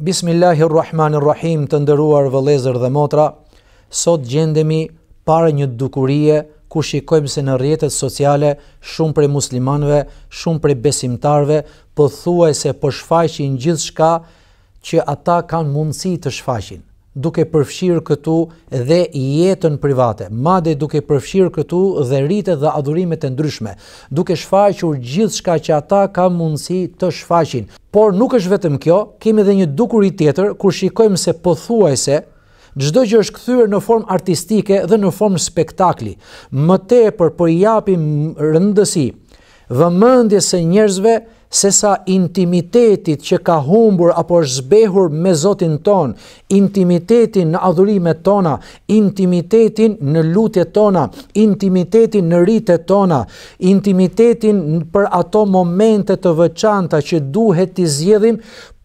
Bismillahirrahmanirrahim të ndëruar vëlezër dhe motra, sot gjendemi pare një dukurie ku shikojmë se në rjetët sociale shumë prej muslimanve, shumë prej besimtarve, përthuaj se për po shfaqin gjithë shka që ata kanë mundësi të shfaqin duke përfshirë këtu dhe jetën private, madje duke përfshirë këtu dhe ritet dhe adhurimet e ndryshme, duke shfaqur gjithçka që ata kanë mundësi të shfaqin. Por nuk është vetëm kjo, kemi edhe një dukuri tjetër kur shikojmë se pothuajse çdo që është kthyer në formë artistike dhe në formë spektakli, më tepër po i japim rëndësi vëmendjes së njerëzve se sa intimitetit që ka humbur apo është zbehur me Zotin ton, intimitetin në adhurimet tona, intimitetin në lutjet tona, intimitetin në rritet tona, intimitetin për ato momente të veçanta që duhet të zgjedhim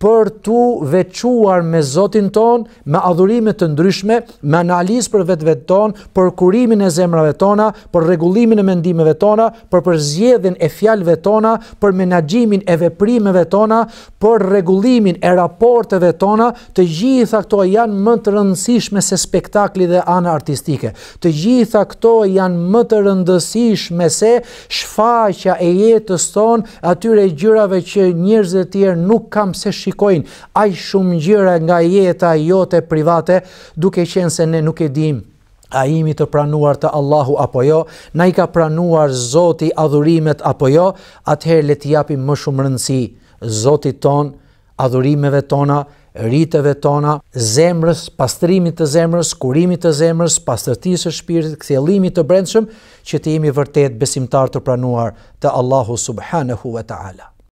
për tu vequar me Zotin ton, me adhurimet të ndryshme, me analizë për vetëve ton, për kurimin e zemrave tona, për regullimin e mendimeve tona, për përzjedhin e fjalve tona, për menagjimi e veprimeve tona, për regulimin e raporteve tona, të gjitha këto janë më të rëndësishme se spektakli dhe ana artistike. Të gjitha këto janë më të rëndësishme se shfaqja e jetës tonë, atyre gjërave që njerëzit e tjerë nuk kanë pse shikojnë, aq shumë gjëra nga jeta jote private, duke qenë se ne nuk e dimë a imi të pranuar të Allahu apo jo, na i ka pranuar Zoti adhurimet apo jo, atëherë le të japim më shumë rëndësi Zotit ton, adhurimeve tona, riteve tona, zemrës, pastrimit të zemrës, kurimit të zemrës, pastërtisë së shpirtit, kthjellimit të brendshëm që të jemi vërtet besimtar të pranuar të Allahu subhanahu wa taala.